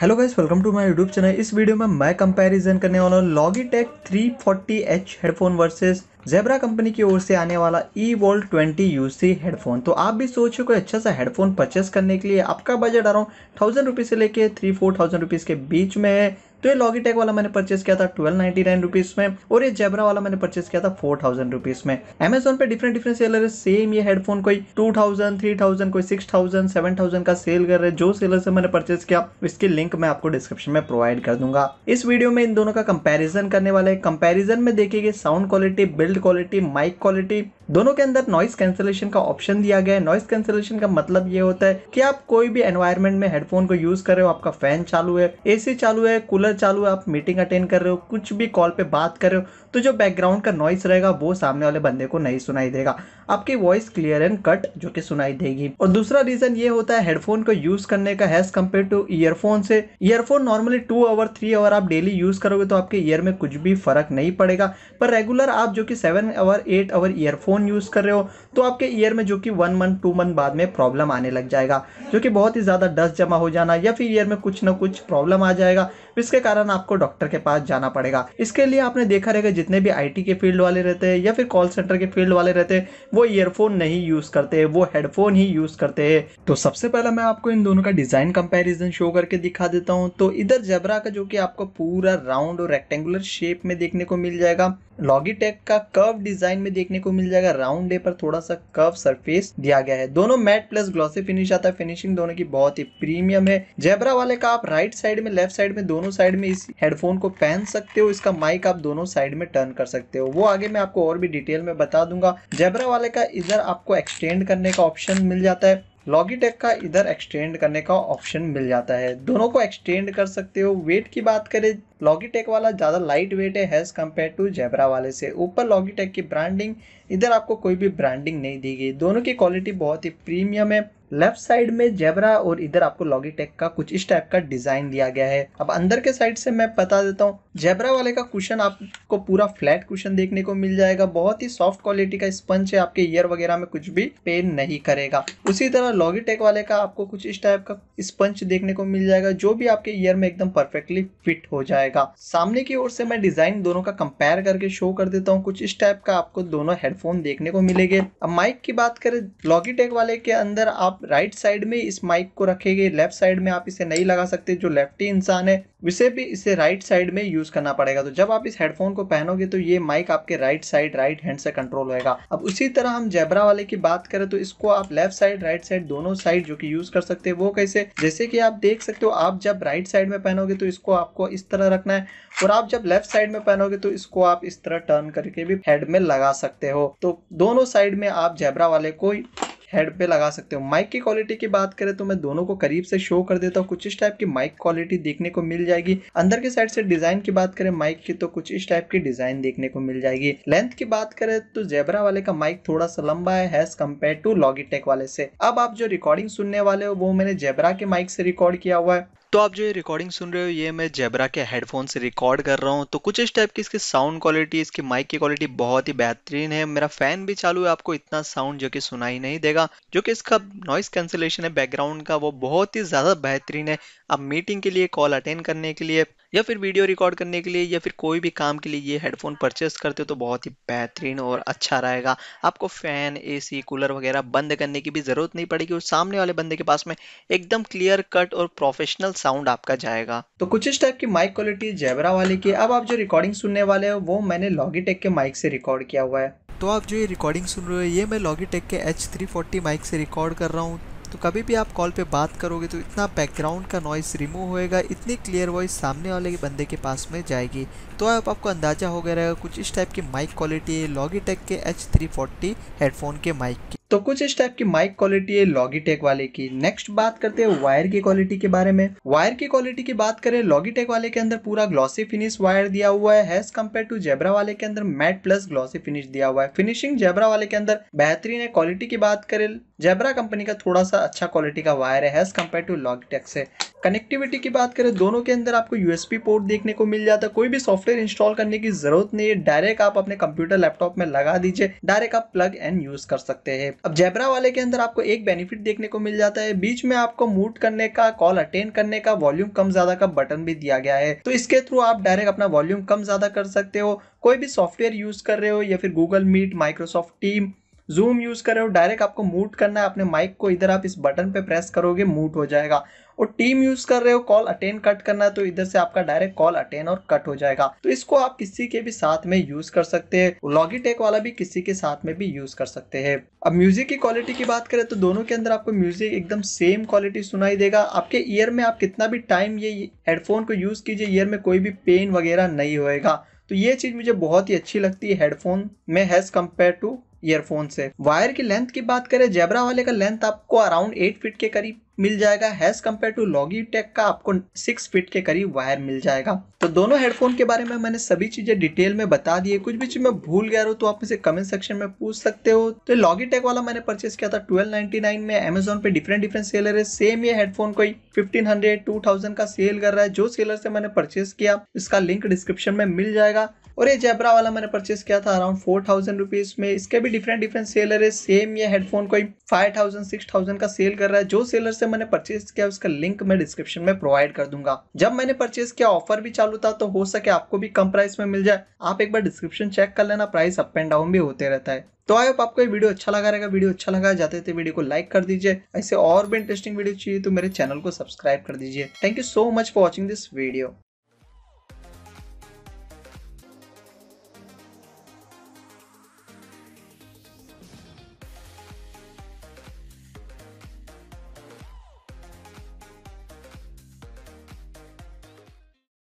hello guys welcome to my YouTube channel इस video में मैं कंपैरिजन करने वाला हूँ Logitech H headphone versus Jabra company की ओर से आने वाला evolve twenty U headphone तो आप भी सोचो कोई अच्छा सा हेडफोन परचेस करने के लिए आपका बजट अराउंड थाउजेंड रुपीज़ से लेके थ्री फोर थाउजेंड रुपीज़ के बीच में है तो ये लॉगिटेक वाला मैंने परचेस किया था ट्वेल्व नाइनटी नाइन रुपीज में और ये जेबरा वाला मैंने परचेस किया था फोर थाउजेंड रुपीज में अमेजोन पे डिफरेंट डिफरेंट सेलर है सेम ये हेडफोन कोई टू थाउजेंड थ्री थाउजेंड कोई सिक्स थाउजेंड सेवन थाउजेंड का सेल कर रहे जो सेलर से मैंने परचेस किया इसकी लिंक मैं आपको डिस्क्रिप्शन में प्रोवाइड कर दूंगा इस वीडियो में इन दोनों का कंपेरिजन करने वाले कंपेरिजन में देखेगी sound quality build quality mic quality दोनों के अंदर नॉइस कैंसिलेशन का ऑप्शन दिया गया है नॉइस कैंसिलेशन का मतलब ये होता है कि आप कोई भी एनवायरमेंट में हेडफोन को यूज कर रहे हो आपका फैन चालू है एसी चालू है कूलर रेगुलर चालू है आप मीटिंग अटेंड कर रहे हो कुछ भी कॉल पे बात कर रहे हो तो जो बैकग्राउंड का नॉइस रहेगा वो सामने वाले बंदे को नहीं सुनाई देगा आपकी वॉइस क्लियर एंड कट जो कि सुनाई देगी और दूसरा रीजन ये होता है हेडफोन को यूज करने का हैज कम्पेयर टू ईयरफोन से earphone normally two hour three hour आप डेली यूज करोगे तो आपके ईयर में कुछ भी फर्क नहीं पड़ेगा पर रेगुलर आप जो कि seven hour eight hour earphone use कर रहे हो तो आपके ईयर में जो कि वन मंथ टू मंथ बाद में प्रॉब्लम आने लग जाएगा जो कि बहुत ही ज़्यादा डस्ट जमा हो जाना या फिर ईयर में कुछ ना कुछ प्रॉब्लम आ जाएगा इसके कारण आपको डॉक्टर के पास जाना पड़ेगा इसके लिए आपने देखा रहेगा जितने भी आईटी के फील्ड वाले रहते हैं या फिर कॉल सेंटर के फील्ड वाले रहते हैं वो ईयरफोन नहीं यूज़ करते वो हेडफोन ही यूज़ करते हैं तो सबसे पहला मैं आपको इन दोनों का डिज़ाइन कंपेरिजन शो करके दिखा देता हूँ तो इधर जबरा का जो कि आपको पूरा राउंड और रेक्टेंगुलर शेप में देखने को मिल जाएगा लॉगीटेक का कर्व डिजाइन में देखने को मिल जाएगा राउंड पर थोड़ा सा कर्व सरफेस दिया गया है दोनों मैट प्लस ग्लॉसी फिनिश आता है फिनिशिंग दोनों की बहुत ही प्रीमियम है जेबरा वाले का आप राइट साइड में लेफ्ट साइड में दोनों साइड में इस हेडफोन को पहन सकते हो इसका माइक आप दोनों साइड में में टर्न कर सकते हो वो आगे मैं आपको और भी डिटेल में बता दूंगा जेबरा वाले का इधर आपको एक्सटेंड करने का ऑप्शन मिल जाता है लॉगीटेक का इधर एक्सटेंड करने का ऑप्शन मिल जाता है दोनों को एक्सटेंड कर सकते हो वेट की बात करें लॉगीटेक वाला ज़्यादा लाइट वेट है हैज़ कम्पेयर टू जेबरा वाले से ऊपर लॉगीटेक की ब्रांडिंग इधर आपको कोई भी ब्रांडिंग नहीं दी गई दोनों की क्वालिटी बहुत ही प्रीमियम है लेफ्ट साइड में जेबरा और इधर आपको लॉगीटेक का कुछ इस टाइप का डिजाइन दिया गया है अब अंदर के साइड से मैं बता देता हूँ जेबरा वाले का कुशन आपको पूरा फ्लैट कुशन देखने को मिल जाएगा बहुत ही सॉफ्ट क्वालिटी का स्पंज है आपके ईयर वगैरह में कुछ भी पेन नहीं करेगा उसी तरह लॉगीटेक वाले का आपको कुछ इस टाइप का स्पंज देखने को मिल जाएगा जो भी आपके ईयर में एकदम परफेक्टली फिट हो जाएगा सामने की ओर से मैं डिजाइन दोनों का कंपेयर करके शो कर देता हूँ कुछ इस टाइप का आपको दोनों हेडफोन देखने को मिलेगा अब माइक की बात करें लॉगीटेक वाले के अंदर आप आप राइट साइड में इस माइक को रखेंगे लेफ्ट साइड में आप इसे नहीं लगा सकते जो लेफ्टी इंसान है उसे भी इसे राइट साइड में यूज करना पड़ेगा तो जब आप इस हेडफोन को पहनोगे तो ये माइक आपके राइट साइड राइट हैंड से कंट्रोल होगा अब उसी तरह हम जेबरा वाले की बात करें तो इसको आप लेफ्ट साइड राइट साइड दोनों साइड जो की यूज कर सकते हैं वो कैसे जैसे कि आप देख सकते हो आप जब राइट साइड में पहनोगे तो इसको आपको इस तरह रखना है और आप जब लेफ्ट साइड में पहनोगे तो इसको आप इस तरह टर्न करके भी हेड में लगा सकते हो तो दोनों साइड में आप जेबरा वाले को हेड पे लगा सकते हो माइक की क्वालिटी की बात करें तो मैं दोनों को करीब से शो कर देता हूँ कुछ इस टाइप की माइक क्वालिटी देखने को मिल जाएगी अंदर के साइड से डिजाइन की बात करें माइक की तो कुछ इस टाइप की डिजाइन देखने को मिल जाएगी लेंथ की बात करें तो जेबरा वाले का माइक थोड़ा सा लंबा है एज कम्पेयर टू लॉगिटेक वाले से अब आप जो रिकॉर्डिंग सुनने वाले हो वो मैंने जेबरा के माइक से रिकॉर्ड किया हुआ है तो आप जो ये रिकॉर्डिंग सुन रहे हो ये मैं जेबरा के हेडफोन से रिकॉर्ड कर रहा हूँ तो कुछ इस टाइप की इसकी साउंड क्वालिटी इसकी माइक की क्वालिटी बहुत ही बेहतरीन है मेरा फैन भी चालू है आपको इतना साउंड जो कि सुनाई नहीं देगा जो कि इसका नॉइस कैंसिलेशन है बैकग्राउंड का वो बहुत ही ज़्यादा बेहतरीन है आप मीटिंग के लिए कॉल अटेंड करने के लिए या फिर वीडियो रिकॉर्ड करने के लिए या फिर कोई भी काम के लिए ये हेडफोन परचेस करते हो तो बहुत ही बेहतरीन और अच्छा रहेगा आपको फैन एसी कूलर वगैरह बंद करने की भी ज़रूरत नहीं पड़ेगी और सामने वाले बंदे के पास में एकदम क्लियर कट और प्रोफेशनल साउंड आपका जाएगा तो कुछ इस टाइप की माइक क्वालिटी जैबरा वाले की अब आप जो रिकॉर्डिंग सुनने वाले हो वो मैंने लॉगीटेक के माइक से रिकॉर्ड किया हुआ है तो आप जो ये रिकॉर्डिंग सुन रहे हो ये मैं लॉगीटेक के एच थ्री माइक से रिकॉर्ड कर रहा हूँ तो कभी भी आप कॉल पे बात करोगे तो इतना बैकग्राउंड का नॉइस रिमूव होएगा इतनी क्लियर वॉइस सामने वाले के बंदे के पास में जाएगी तो आप आपको अंदाज़ा हो गया रहेगा कुछ इस टाइप की माइक क्वालिटी है लॉगीटेक के एच थ्री फोर्टी हेडफोन के माइक की तो कुछ इस टाइप की माइक क्वालिटी है लॉगीटेक वाले की नेक्स्ट बात करते हैं वायर की क्वालिटी के बारे में वायर की क्वालिटी की बात करें लॉगीटेक वाले के अंदर पूरा ग्लॉसी फिनिश वायर दिया हुआ है एज कम्पेयर टू जेबरा वाले के अंदर मैट प्लस ग्लॉसी फिनिश दिया हुआ है फिनिशिंग जेबरा वाले के अंदर बेहतरीन है क्वालिटी की बात करें जेबरा कंपनी का थोड़ा सा अच्छा क्वालिटी का वायर है एज कम्पेयर टू लॉगीटेक से कनेक्टिविटी की बात करें दोनों के अंदर आपको यूएसपी पोर्ट देखने को मिल जाता है कोई भी सॉफ्टवेयर इंस्टॉल करने की जरूरत नहीं है डायरेक्ट आप अपने कंप्यूटर लैपटॉप में लगा दीजिए डायरेक्ट आप प्लग एंड यूज कर सकते हैं इफेक्ट अब जेबरा वाले के अंदर आपको एक बेनिफिट देखने को मिल जाता है बीच में आपको मूट करने का कॉल अटेंड करने का वॉल्यूम कम ज्यादा का बटन भी दिया गया है तो इसके थ्रू आप डायरेक्ट अपना वॉल्यूम कम ज्यादा कर सकते हो कोई भी सॉफ्टवेयर यूज कर रहे हो या फिर Google Meet Microsoft Team Zoom use कर रहे हो डायरेक्ट आपको मूट करना है अपने माइक को इधर आप इस बटन पे प्रेस करोगे मूट हो जाएगा और टीम यूज कर रहे हो कॉल अटेंड कट करना है तो इधर से आपका डायरेक्ट कॉल अटेंड और कट हो जाएगा तो इसको आप किसी के भी साथ में यूज कर सकते हैं टेक वाला भी किसी के साथ में भी यूज कर सकते हैं अब म्यूजिक की क्वालिटी की बात करें तो दोनों के अंदर आपको म्यूजिक एकदम सेम क्वालिटी सुनाई देगा आपके ईयर में आप कितना भी टाइम ये हेडफोन को यूज कीजिए ईयर में कोई भी पेन वगैरह नहीं होएगा तो ये चीज़ मुझे बहुत ही अच्छी लगती है हेडफोन में हैज़ कम्पेयर टू ईयरफोन से वायर की लेंथ की बात करें जेबरा वाले का लेंथ आपको अराउंड एट फीट के करीब मिल जाएगा has compare to Logitech का आपको सिक्स फीट के करीब वायर मिल जाएगा तो दोनों हेडफोन के बारे में मैंने सभी चीज़ें डिटेल में बता दी है कुछ भी चीज़ मैं भूल गया हूँ तो आप इसे कमेंट सेक्शन में पूछ सकते हो तो लॉगी टेक वाला मैंने परचेस किया था ट्वेल्व नाइन में अमेजोन पे डिफरेंट डिफरेंट सेलर है सेम ये हेडफोन कोई फिफ्टीन हंड्रेड टू थाउजेंड का सेल कर रहा है जो सेलर से मैंने परचेस किया इसका लिंक डिस्क्रिप्शन में मिल जाएगा और ये जेब्रा वाला मैंने परचेस किया था अराउंड फोर थाउजेंड रुपीज़ में इसके भी डिफरेंट डिफरेंट सेलर है सेम ये हेडफोन कोई फाइव थाउजेंड सिक्स थाउजेंड का सेल कर रहा है जो सेलर से मैंने परचेस किया उसका लिंक मैं डिस्क्रिप्शन में प्रोवाइड कर दूंगा जब मैंने परचेस किया ऑफर भी चालू था तो हो सके आपको भी कम प्राइस में मिल जाए आप एक बार डिस्क्रिप्शन चेक कर लेना प्राइस अप एंड डाउन भी होते रहता है तो आई होप आपको ये वीडियो अच्छा लगा रहेगा वीडियो अच्छा लगा जाते थे वीडियो को लाइक कर दीजिए ऐसे और भी इंटरेस्टिंग वीडियो चाहिए तो मेरे चैनल को सब्सक्राइब कर दीजिए thank you so much for watching this video